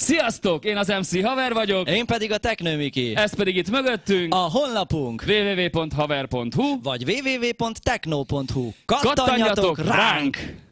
Sziasztok! Én az MC Haver vagyok. Én pedig a Teknőmiki. Ez pedig itt mögöttünk. A honlapunk www.haver.hu vagy www.techno.hu Kattanjatok, Kattanjatok ránk! ránk!